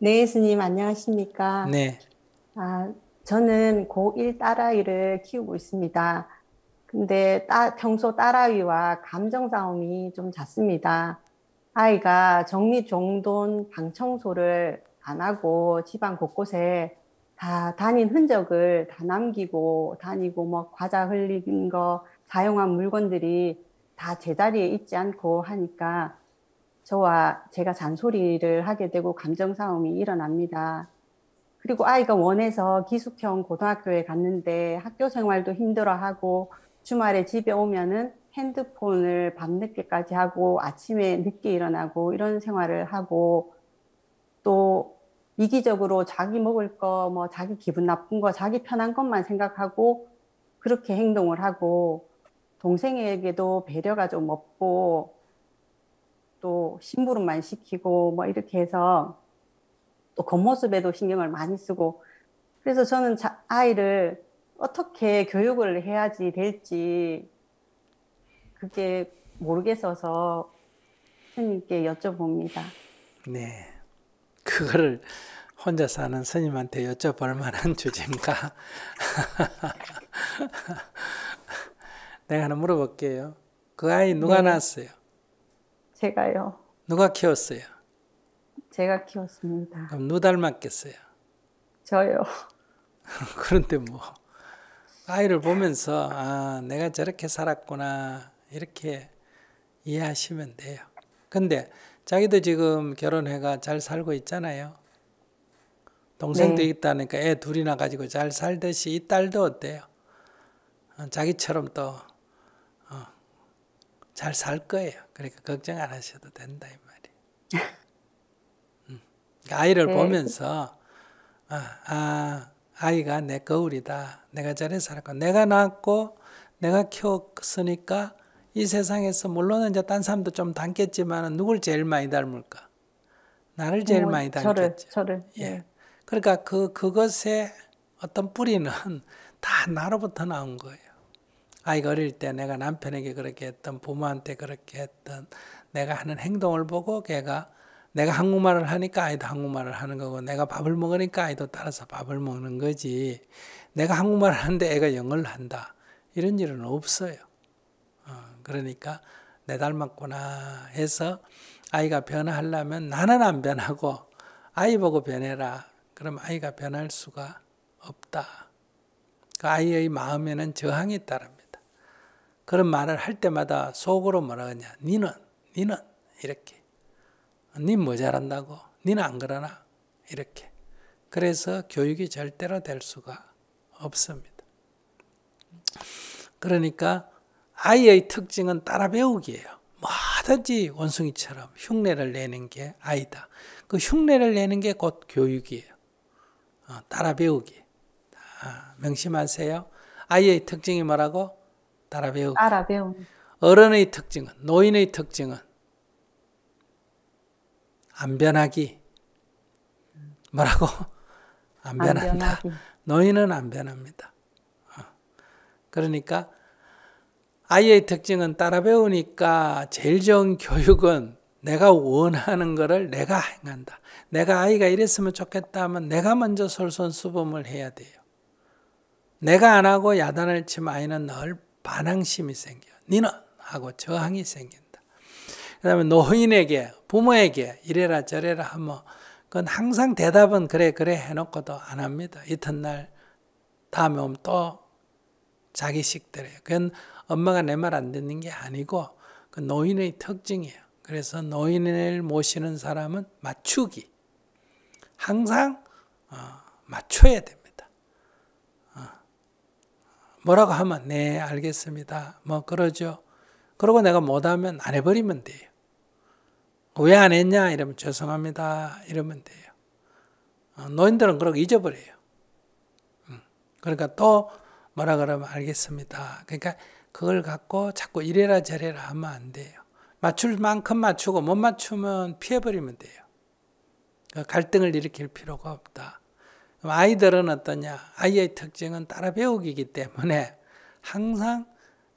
네, 스님 안녕하십니까? 네. 아, 저는 고1 딸아이를 키우고 있습니다. 근데 따, 평소 딸아이와 감정 싸움이 좀 잦습니다. 아이가 정리정돈 방 청소를 안 하고 집안 곳곳에 다 다닌 흔적을 다 남기고 다니고 뭐 과자 흘린 거 사용한 물건들이 다 제자리에 있지 않고 하니까 저와 제가 잔소리를 하게 되고 감정 싸움이 일어납니다. 그리고 아이가 원해서 기숙형 고등학교에 갔는데 학교 생활도 힘들어하고 주말에 집에 오면은 핸드폰을 밤늦게까지 하고 아침에 늦게 일어나고 이런 생활을 하고 또 이기적으로 자기 먹을 거, 뭐 자기 기분 나쁜 거, 자기 편한 것만 생각하고 그렇게 행동을 하고 동생에게도 배려가 좀 없고 또 심부름 만 시키고 뭐 이렇게 해서 또 겉모습에도 신경을 많이 쓰고 그래서 저는 아이를 어떻게 교육을 해야지 될지 그게 모르겠어서 스님께 여쭤봅니다. 네. 그거를 혼자 사는 스님한테 여쭤볼 만한 주제인가? 내가 하나 물어볼게요. 그 아이 누가 네. 낳았어요? 제가요. 누가 키웠어요? 제가 키웠습니다. 그럼 누 닮았겠어요? 저요. 그런데 뭐 아이를 보면서 아 내가 저렇게 살았구나 이렇게 이해하시면 돼요. 근데 자기도 지금 결혼해가 잘 살고 있잖아요. 동생도 네. 있다니까 애 둘이나 가지고 잘 살듯이 이 딸도 어때요? 어, 자기처럼 또 잘살 거예요. 그러니까 걱정 안 하셔도 된다 이말이에 음. 그러니까 아이를 네. 보면서 아, 아 아이가 내 거울이다. 내가 잘해 살았고 내가 낳았고 내가 키웠으니까 이 세상에서 물론 이제 딴 사람도 좀 닮겠지만 누굴 제일 많이 닮을까? 나를 제일 어, 많이 닮겠죠. 저를, 저를. 예. 네. 그러니까 그 그것의 어떤 뿌리는 다 나로부터 나온 거예요. 아이가 어릴 때 내가 남편에게 그렇게 했던 부모한테 그렇게 했던 내가 하는 행동을 보고 걔가 내가 한국말을 하니까 아이도 한국말을 하는 거고 내가 밥을 먹으니까 아이도 따라서 밥을 먹는 거지 내가 한국말을 하는데 애가 영어를 한다 이런 일은 없어요 어, 그러니까 내 닮았구나 해서 아이가 변화하려면 나는 안 변하고 아이 보고 변해라 그럼 아이가 변할 수가 없다 그 아이의 마음에는 저항이 따릅니다 그런 말을 할 때마다 속으로 뭐라 하냐. 니는, 니는, 이렇게. 니뭐 잘한다고? 니는 안 그러나? 이렇게. 그래서 교육이 절대로 될 수가 없습니다. 그러니까 아이의 특징은 따라 배우기예요. 뭐든지 원숭이처럼 흉내를 내는 게 아이다. 그 흉내를 내는 게 곧 교육이에요. 어, 따라 배우기. 아, 명심하세요. 아이의 특징이 뭐라고? 따라 배우 따라 배우 어른의 특징은, 노인의 특징은 안 변하기. 뭐라고? 안 변한다. 안 노인은 안 변합니다. 어. 그러니까 아이의 특징은 따라 배우니까 제일 좋은 교육은 내가 원하는 것을 내가 행한다. 내가 아이가 이랬으면 좋겠다 하면 내가 먼저 솔선수범을 해야 돼요. 내가 안 하고 야단을 치면 아이는 늘 반항심이 생겨. 니는 하고 저항이 생긴다. 그 다음에 노인에게 부모에게 이래라 저래라 하면 그건 항상 대답은 그래 그래 해놓고도 안 합니다. 이튿날 다음에 오면 또 자기식 대로 요 그건 엄마가 내 말 안 듣는 게 아니고 그 노인의 특징이에요. 그래서 노인을 모시는 사람은 맞추기. 항상 어, 맞춰야 됩니다. 뭐라고 하면 네 알겠습니다. 뭐 그러죠. 그러고 내가 못하면 안 해버리면 돼요. 왜 안 했냐 이러면 죄송합니다 이러면 돼요. 어, 노인들은 그러고 잊어버려요. 음, 그러니까 또 뭐라 그러면 알겠습니다. 그러니까 그걸 갖고 자꾸 이래라 저래라 하면 안 돼요. 맞출 만큼 맞추고 못 맞추면 피해버리면 돼요. 그 갈등을 일으킬 필요가 없다. 아이들은 어떠냐? 아이의 특징은 따라 배우기이기 때문에 항상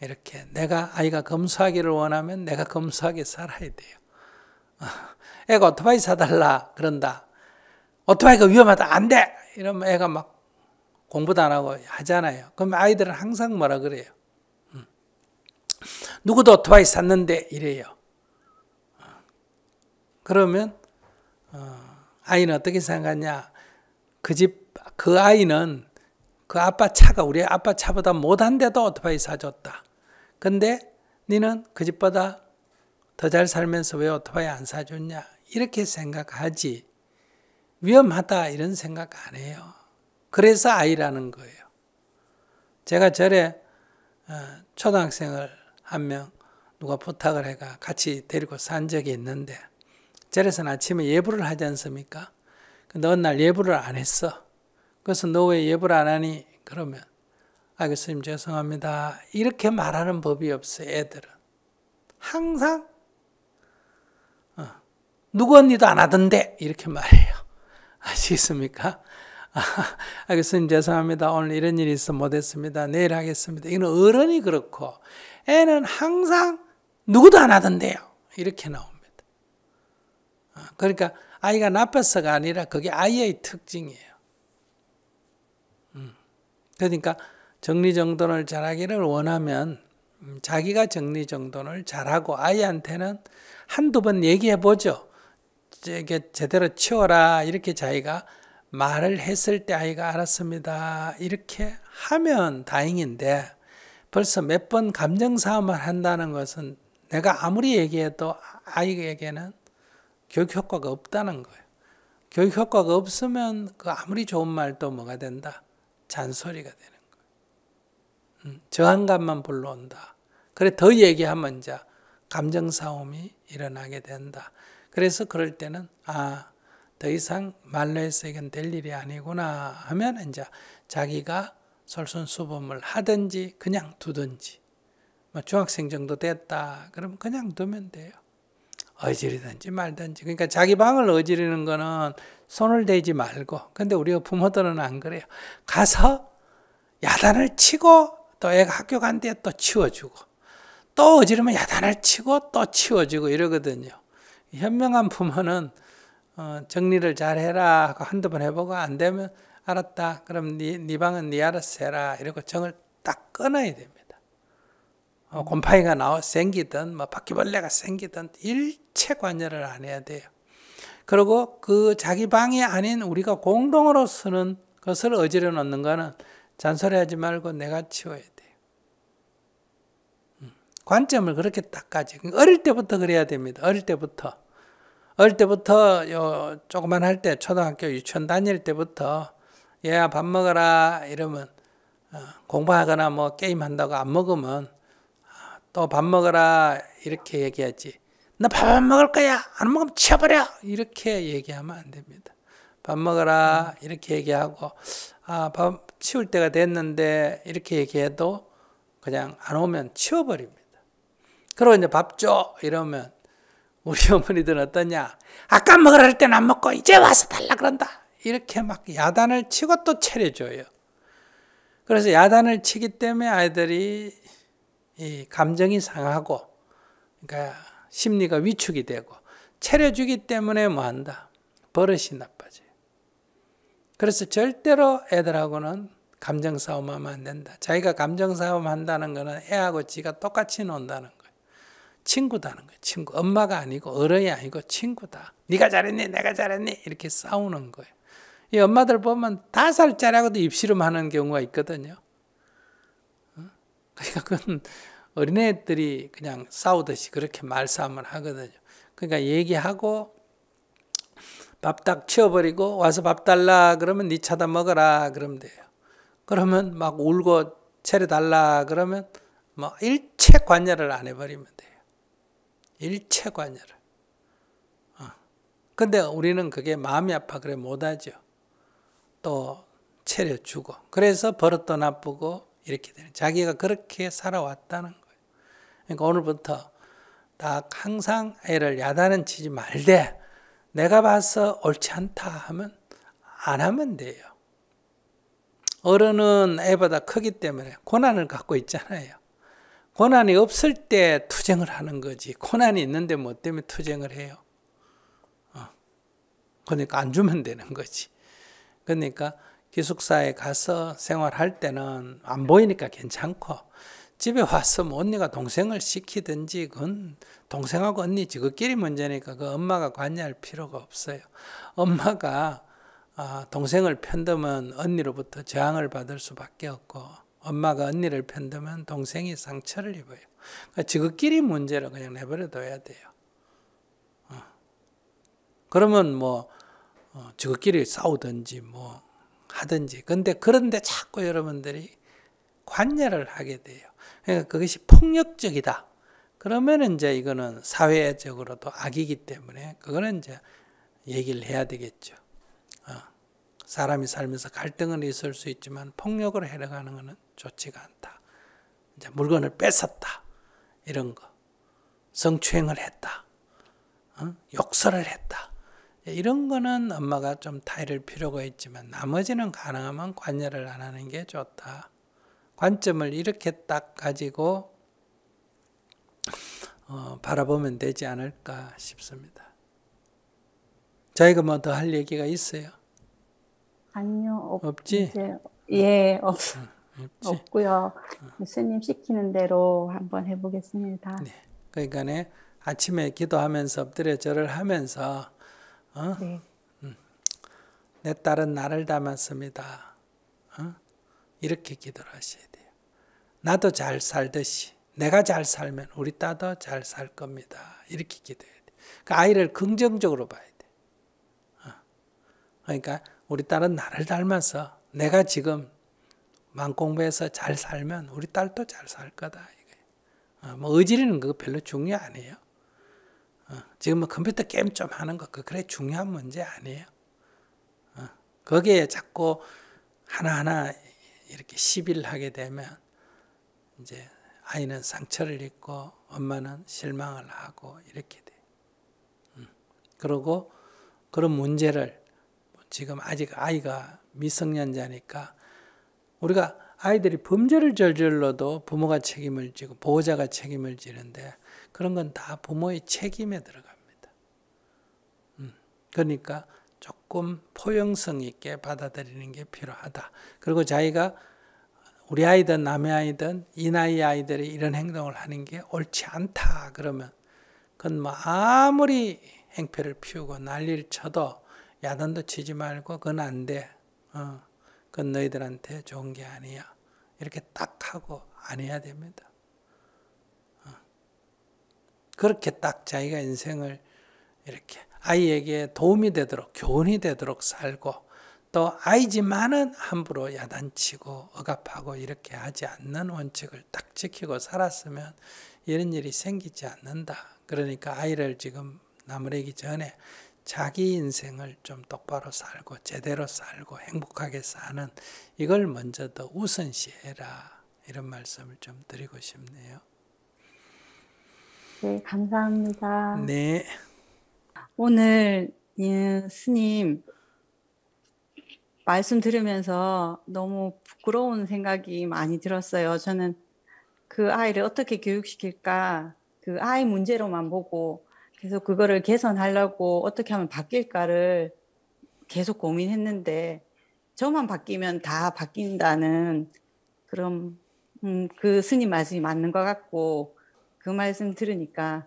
이렇게 내가 아이가 검수하기를 원하면 내가 검수하게 살아야 돼요. 애가 오토바이 사달라 그런다. 오토바이가 위험하다 안 돼. 이러면 애가 막 공부도 안 하고 하잖아요. 그럼 아이들은 항상 뭐라 그래요? 음. 누구도 오토바이 샀는데 이래요. 어. 그러면 어, 아이는 어떻게 생각하냐? 그 집, 그 아이는 그 아빠 차가 우리 아빠 차보다 못한데도 오토바이 사줬다. 근데 니는 그 집보다 더 잘 살면서 왜 오토바이 안 사줬냐. 이렇게 생각하지. 위험하다 이런 생각 안 해요. 그래서 아이라는 거예요. 제가 절에 어, 초등학생을 한 명 누가 부탁을 해가 같이 데리고 산 적이 있는데 절에서는 아침에 예불을 하지 않습니까? 너는 날 예불을 안 했어. 그래서 너 왜 예불 안 하니? 그러면 아 교수님 그 죄송합니다. 이렇게 말하는 법이 없어 애들은 항상 어, 누구 언니도 안 하던데 이렇게 말해요. 아시겠습니까? 아, 교수님 아, 그 죄송합니다. 오늘 이런 일이 있어 못했습니다. 내일 하겠습니다. 이건 어른이 그렇고 애는 항상 누구도 안 하던데요. 이렇게 나옵니다. 어, 그러니까 아이가 나빠서가 아니라 그게 아이의 특징이에요. 음. 그러니까 정리정돈을 잘하기를 원하면 음, 자기가 정리정돈을 잘하고 아이한테는 한두 번 얘기해보죠. 이게 제대로 치워라 이렇게 자기가 말을 했을 때 아이가 알았습니다. 이렇게 하면 다행인데 벌써 몇 번 감정싸움을 한다는 것은 내가 아무리 얘기해도 아이에게는 교육 효과가 없다는 거예요. 교육 효과가 없으면 그 아무리 좋은 말도 뭐가 된다? 잔소리가 되는 거예요. 음, 저항감만 불러온다. 그래 더 얘기하면 이제 감정 싸움이 일어나게 된다. 그래서 그럴 때는 아, 더 이상 말로 해서 이건 될 일이 아니구나 하면 이제 자기가 솔선수범을 하든지 그냥 두든지 뭐 중학생 정도 됐다 그러면 그냥 두면 돼요. 어지르든지 말든지. 그러니까 자기 방을 어지르는 거는 손을 대지 말고. 근데 우리가 부모들은 안 그래요. 가서 야단을 치고 또 애가 학교 간뒤또 치워주고 또 어지르면 야단을 치고 또 치워주고 이러거든요. 현명한 부모는 어, 정리를 잘 해라 하고 한두 번 해보고 안 되면 알았다. 그럼 네, 네 방은 네 알아서 해라. 이러고 정을 딱 끊어야 됩니다. 어, 곰팡이가 나와 생기든 뭐 바퀴벌레가 생기든 일체 관여를 안 해야 돼요. 그리고 그 자기 방이 아닌 우리가 공동으로 쓰는 것을 어지러 놓는 거는 잔소리하지 말고 내가 치워야 돼요. 음, 관점을 그렇게 딱 가지. 그러니까 어릴 때부터 그래야 됩니다. 어릴 때부터. 어릴 때부터 요 조그만 할 때 초등학교 유치원 다닐 때부터 얘야 밥 먹어라 이러면 어, 공부하거나 뭐 게임 한다고 안 먹으면 또밥 먹어라 이렇게 얘기하지. 나밥 먹을 거야. 안 먹으면 치워버려. 이렇게 얘기하면 안 됩니다. 밥 먹어라 이렇게 얘기하고 아밥 치울 때가 됐는데 이렇게 얘기해도 그냥 안 오면 치워버립니다. 그리고 이제 밥 줘 이러면 우리 어머니들은 어떠냐? 아까 먹으라 할 때는 안 먹고 이제 와서 달라 그런다. 이렇게 막 야단을 치고 또 차려줘요. 그래서 야단을 치기 때문에 아이들이 이 감정이 상하고 그러니까 심리가 위축이 되고 체려주기 때문에 뭐 한다? 버릇이 나빠져요. 그래서 절대로 애들하고는 감정 싸움하면 안 된다. 자기가 감정 싸움 한다는 거는 애하고 지가 똑같이 논다는 거예요. 친구다는 거예요. 친구. 엄마가 아니고 어른이 아니고 친구다. 네가 잘했니? 내가 잘했니? 이렇게 싸우는 거예요. 이 엄마들 보면 다 살짜리하고도 입씨름 하는 경우가 있거든요. 그러니까 그건 어린애들이 그냥 싸우듯이 그렇게 말싸움을 하거든요. 그러니까 얘기하고 밥 딱 치워버리고 와서 밥 달라 그러면 네 차다 먹어라 그러면 돼요. 그러면 막 울고 차려달라 그러면 뭐 일체 관여를 안 해버리면 돼요. 일체 관여를. 어. 근데 우리는 그게 마음이 아파 그래 못하죠. 또 차려주고 그래서 버릇도 나쁘고 이렇게 되는 자기가 그렇게 살아왔다는 거예요. 그러니까 오늘부터 딱 항상 애를 야단은 치지 말되 내가 봐서 옳지 않다 하면 안 하면 돼요. 어른은 애보다 크기 때문에 고난을 갖고 있잖아요. 고난이 없을 때 투쟁을 하는 거지. 고난이 있는데 뭐 때문에 투쟁을 해요? 어. 그러니까 안 주면 되는 거지. 그러니까 기숙사에 가서 생활할 때는 안 보이니까 괜찮고 집에 와서 뭐 언니가 동생을 시키든지 그건 동생하고 언니 지그끼리 문제니까 그 엄마가 관여할 필요가 없어요. 엄마가 아, 동생을 편드면 언니로부터 저항을 받을 수밖에 없고 엄마가 언니를 편드면 동생이 상처를 입어요. 그러니까 지그끼리 문제를 그냥 내버려둬야 돼요. 어. 그러면 뭐 어, 지그끼리 싸우든지 뭐 하든지. 그런데 그런데 자꾸 여러분들이 관여를 하게 돼요. 그러니까 그것이 폭력적이다. 그러면 이제 이거는 사회적으로도 악이기 때문에 그거는 이제 얘기를 해야 되겠죠. 어. 사람이 살면서 갈등은 있을 수 있지만 폭력으 해나가는 것은 좋지가 않다. 이제 물건을 뺏었다. 이런 거. 성추행을 했다. 어? 욕설을 했다. 이런 거는 엄마가 좀 타이를 필요가 있지만 나머지는 가능하면 관여를 안 하는 게 좋다. 관점을 이렇게 딱 가지고 어, 바라보면 되지 않을까 싶습니다. 저희가 뭐 더 할 얘기가 있어요? 아니요. 없, 지 예, 없, 없지? 없고요. 스님 시키는 대로 한번 해보겠습니다. 네. 그러니까 아침에 기도하면서 엎드려 절을 하면서 어? 네. 내 딸은 나를 닮았습니다. 어? 이렇게 기도를 하셔야 돼요. 나도 잘 살듯이 내가 잘 살면 우리 딸도 잘 살 겁니다. 이렇게 기도해야 돼. 그 그러니까 아이를 긍정적으로 봐야 돼. 어. 그러니까 우리 딸은 나를 닮아서 내가 지금 만 공부해서 잘 살면 우리 딸도 잘 살 거다. 어, 뭐 의지는 그거 별로 중요 아니에요. 어, 지금 뭐 컴퓨터 게임 좀 하는 거 그, 그래 중요한 문제 아니에요. 어, 거기에 자꾸 하나하나 이렇게 시비를 하게 되면 이제 아이는 상처를 입고 엄마는 실망을 하고 이렇게 돼. 음, 그리고 그런 문제를 지금 아직 아이가 미성년자니까 우리가 아이들이 범죄를 저질러도 부모가 책임을 지고 보호자가 책임을 지는데 그런 건 다 부모의 책임에 들어갑니다. 음, 그러니까 조금 포용성 있게 받아들이는 게 필요하다. 그리고 자기가 우리 아이든 남의 아이든 이 나이 아이들이 이런 행동을 하는 게 옳지 않다. 그러면 그건 뭐 아무리 행패를 피우고 난리를 쳐도 야단도 치지 말고 그건 안 돼. 어. 그건 너희들한테 좋은 게 아니야. 이렇게 딱 하고 안 해야 됩니다. 어. 그렇게 딱 자기가 인생을 이렇게 아이에게 도움이 되도록 교훈이 되도록 살고 또 아이지만은 함부로 야단치고 억압하고 이렇게 하지 않는 원칙을 딱 지키고 살았으면 이런 일이 생기지 않는다. 그러니까 아이를 지금 나무래기 전에 자기 인생을 좀 똑바로 살고 제대로 살고 행복하게 사는 이걸 먼저 더 우선시해라 이런 말씀을 좀 드리고 싶네요. 네 감사합니다. 네 오늘 예, 스님 말씀 들으면서 너무 부끄러운 생각이 많이 들었어요. 저는 그 아이를 어떻게 교육시킬까 그 아이 문제로만 보고 그래서 그거를 개선하려고 어떻게 하면 바뀔까를 계속 고민했는데 저만 바뀌면 다 바뀐다는 그런 음, 그 스님 말씀이 맞는 것 같고 그 말씀 들으니까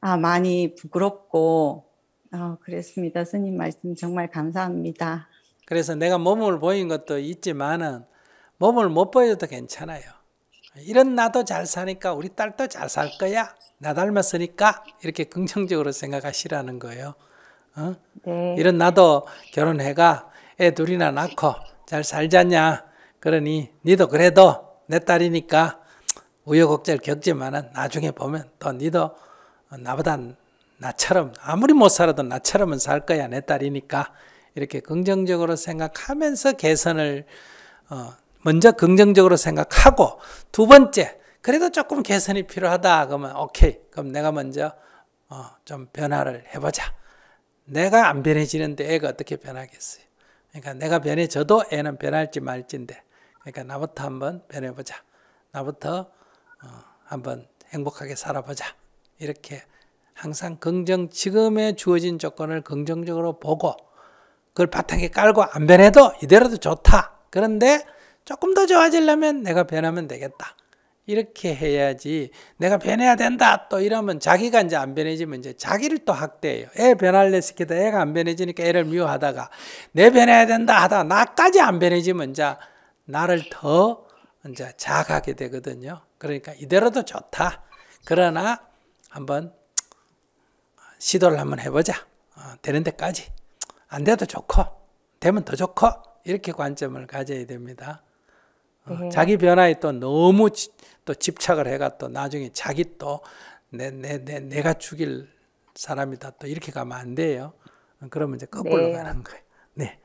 아 많이 부끄럽고 어, 그랬습니다 스님 말씀 정말 감사합니다. 그래서 내가 몸을 보인 것도 있지만은 몸을 못 보여도 괜찮아요. 이런 나도 잘 사니까 우리 딸도 잘 살 거야. 나 닮았으니까 이렇게 긍정적으로 생각하시라는 거예요. 어? 네. 이런 나도 결혼해가 애 둘이나 낳고 잘 살자냐. 그러니 니도 그래도 내 딸이니까 우여곡절 겪지만은 나중에 보면 또 니도 나보다 나처럼 아무리 못 살아도 나처럼은 살 거야 내 딸이니까 이렇게 긍정적으로 생각하면서 개선을 어, 먼저 긍정적으로 생각하고 두 번째 그래도 조금 개선이 필요하다. 그러면 오케이. 그럼 내가 먼저 어, 좀 변화를 해보자. 내가 안 변해지는데 애가 어떻게 변하겠어요? 그러니까 내가 변해져도 애는 변할지 말지인데. 그러니까 나부터 한번 변해보자. 나부터 어, 한번 행복하게 살아보자. 이렇게 항상 긍정 지금의 주어진 조건을 긍정적으로 보고 그걸 바탕에 깔고 안 변해도 이대로도 좋다. 그런데 조금 더 좋아지려면 내가 변하면 되겠다. 이렇게 해야지 내가 변해야 된다 또 이러면 자기가 이제 안 변해지면 이제 자기를 또 학대해요. 애 변할래 시키다 애가 안 변해지니까 애를 미워하다가 내 변해야 된다 하다 나까지 안 변해지면 이제 나를 더 이제 자각하게 되거든요. 그러니까 이대로도 좋다. 그러나 한번 시도를 한번 해보자. 어, 되는 데까지. 안 돼도 좋고, 되면 더 좋고, 이렇게 관점을 가져야 됩니다. 어, 네. 자기 변화에 또 너무 지, 또 집착을 해가 또 나중에 자기 또 내, 내, 내, 내가 죽일 사람이다 또 이렇게 가면 안 돼요. 그러면 이제 거꾸로 네. 가는 거예요. 네.